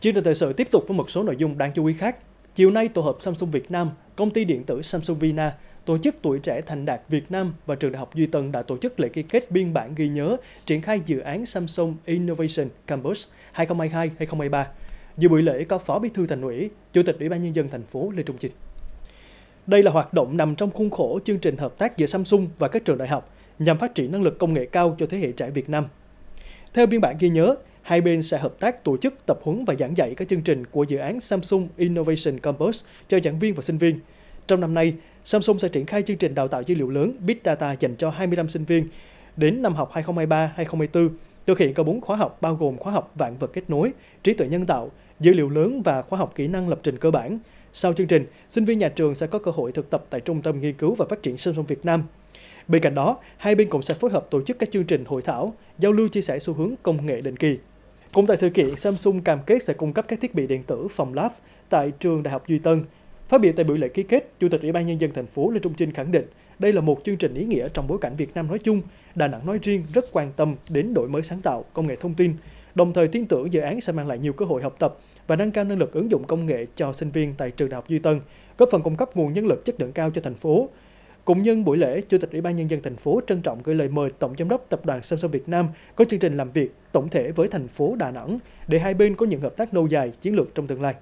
Chương trình thời sự tiếp tục với một số nội dung đáng chú ý khác. Chiều nay, tổ hợp Samsung Việt Nam, công ty điện tử Samsung Vina, tổ chức tuổi trẻ thành đạt Việt Nam và trường đại học Duy Tân đã tổ chức lễ ký kết biên bản ghi nhớ triển khai dự án Samsung Innovation Campus 2022-2023. Dự buổi lễ có Phó Bí thư Thành ủy, Chủ tịch Ủy ban nhân dân thành phố Lê Trung Chinh. Đây là hoạt động nằm trong khuôn khổ chương trình hợp tác giữa Samsung và các trường đại học nhằm phát triển năng lực công nghệ cao cho thế hệ trẻ Việt Nam. Theo biên bản ghi nhớ, hai bên sẽ hợp tác tổ chức tập huấn và giảng dạy các chương trình của dự án Samsung Innovation Campus cho giảng viên và sinh viên. Trong năm nay, Samsung sẽ triển khai chương trình đào tạo dữ liệu lớn Big Data dành cho 25 sinh viên đến năm học 2023-2024, thực hiện có 4 khóa học bao gồm khóa học vạn vật kết nối, trí tuệ nhân tạo, dữ liệu lớn và khóa học kỹ năng lập trình cơ bản. Sau chương trình, sinh viên nhà trường sẽ có cơ hội thực tập tại Trung tâm Nghiên cứu và Phát triển Samsung Việt Nam. Bên cạnh đó, hai bên cũng sẽ phối hợp tổ chức các chương trình hội thảo, giao lưu chia sẻ xu hướng công nghệ định kỳ. Cũng tại sự kiện, Samsung cam kết sẽ cung cấp các thiết bị điện tử phòng lab tại trường Đại học Duy Tân. Phát biểu tại buổi lễ ký kết, Chủ tịch Ủy ban nhân dân thành phố Lê Trung Trinh khẳng định, đây là một chương trình ý nghĩa trong bối cảnh Việt Nam nói chung, Đà Nẵng nói riêng rất quan tâm đến đổi mới sáng tạo, công nghệ thông tin, đồng thời tin tưởng dự án sẽ mang lại nhiều cơ hội học tập và nâng cao năng lực ứng dụng công nghệ cho sinh viên tại trường Đại học Duy Tân, góp phần cung cấp nguồn nhân lực chất lượng cao cho thành phố, cũng nhân buổi lễ, Chủ tịch Ủy ban Nhân dân thành phố trân trọng gửi lời mời Tổng Giám đốc Tập đoàn Samsung Việt Nam có chương trình làm việc tổng thể với thành phố Đà Nẵng để hai bên có những hợp tác lâu dài chiến lược trong tương lai.